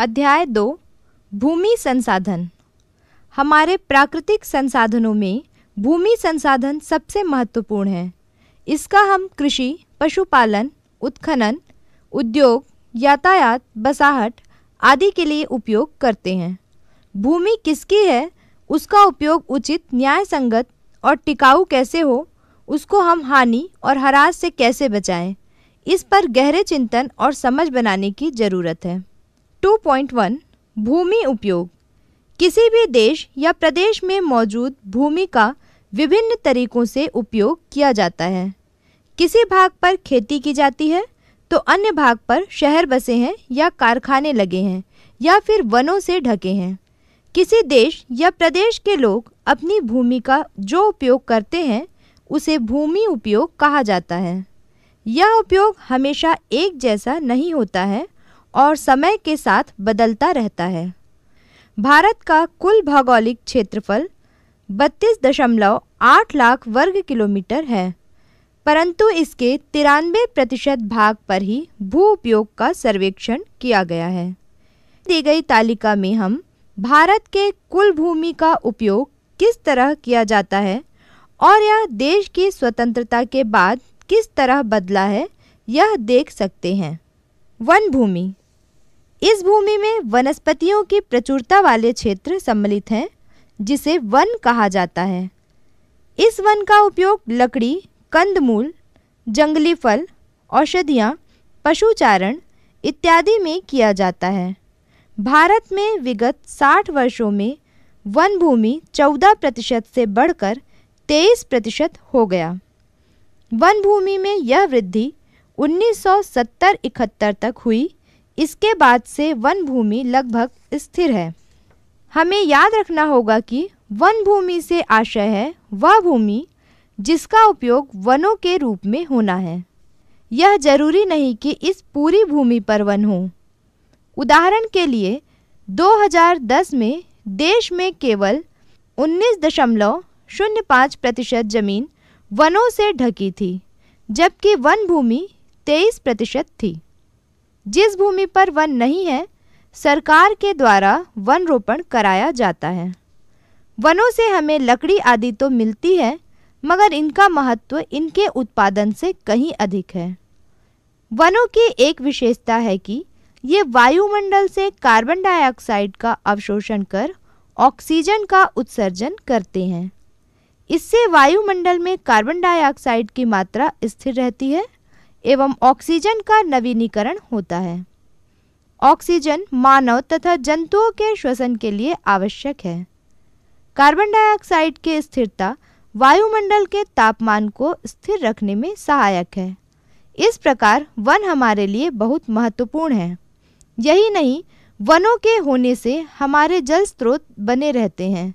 अध्याय दो भूमि संसाधन हमारे प्राकृतिक संसाधनों में भूमि संसाधन सबसे महत्वपूर्ण है इसका हम कृषि पशुपालन उत्खनन उद्योग यातायात बसाहट आदि के लिए उपयोग करते हैं भूमि किसकी है उसका उपयोग उचित न्याय संगत और टिकाऊ कैसे हो उसको हम हानि और हरास से कैसे बचाएं इस पर गहरे चिंतन और समझ बनाने की ज़रूरत है 2.1 भूमि उपयोग किसी भी देश या प्रदेश में मौजूद भूमि का विभिन्न तरीकों से उपयोग किया जाता है किसी भाग पर खेती की जाती है तो अन्य भाग पर शहर बसे हैं या कारखाने लगे हैं या फिर वनों से ढके हैं किसी देश या प्रदेश के लोग अपनी भूमि का जो उपयोग करते हैं उसे भूमि उपयोग कहा जाता है यह उपयोग हमेशा एक जैसा नहीं होता है और समय के साथ बदलता रहता है भारत का कुल भौगोलिक क्षेत्रफल बत्तीस दशमलव आठ लाख वर्ग किलोमीटर है परंतु इसके तिरानवे प्रतिशत भाग पर ही भू उपयोग का सर्वेक्षण किया गया है दी गई तालिका में हम भारत के कुल भूमि का उपयोग किस तरह किया जाता है और यह देश की स्वतंत्रता के बाद किस तरह बदला है यह देख सकते हैं वन भूमि इस भूमि में वनस्पतियों की प्रचुरता वाले क्षेत्र सम्मिलित हैं जिसे वन कहा जाता है इस वन का उपयोग लकड़ी कंदमूल जंगली फल औषधियाँ पशुचारण इत्यादि में किया जाता है भारत में विगत 60 वर्षों में वन भूमि 14 प्रतिशत से बढ़कर 23 प्रतिशत हो गया वन भूमि में यह वृद्धि 1970-71 तक हुई इसके बाद से वन भूमि लगभग स्थिर है हमें याद रखना होगा कि वन भूमि से आशय है वह भूमि जिसका उपयोग वनों के रूप में होना है यह जरूरी नहीं कि इस पूरी भूमि पर वन हो उदाहरण के लिए 2010 में देश में केवल पाँच प्रतिशत ज़मीन वनों से ढकी थी जबकि वन भूमि तेईस प्रतिशत थी जिस भूमि पर वन नहीं है सरकार के द्वारा वन रोपण कराया जाता है वनों से हमें लकड़ी आदि तो मिलती है मगर इनका महत्व इनके उत्पादन से कहीं अधिक है वनों की एक विशेषता है कि ये वायुमंडल से कार्बन डाइऑक्साइड का अवशोषण कर ऑक्सीजन का उत्सर्जन करते हैं इससे वायुमंडल में कार्बन डाइऑक्साइड की मात्रा स्थिर रहती है एवं ऑक्सीजन का नवीनीकरण होता है ऑक्सीजन मानव तथा जंतुओं के श्वसन के लिए आवश्यक है कार्बन डाइऑक्साइड की स्थिरता वायुमंडल के तापमान को स्थिर रखने में सहायक है इस प्रकार वन हमारे लिए बहुत महत्वपूर्ण है यही नहीं वनों के होने से हमारे जल स्रोत बने रहते हैं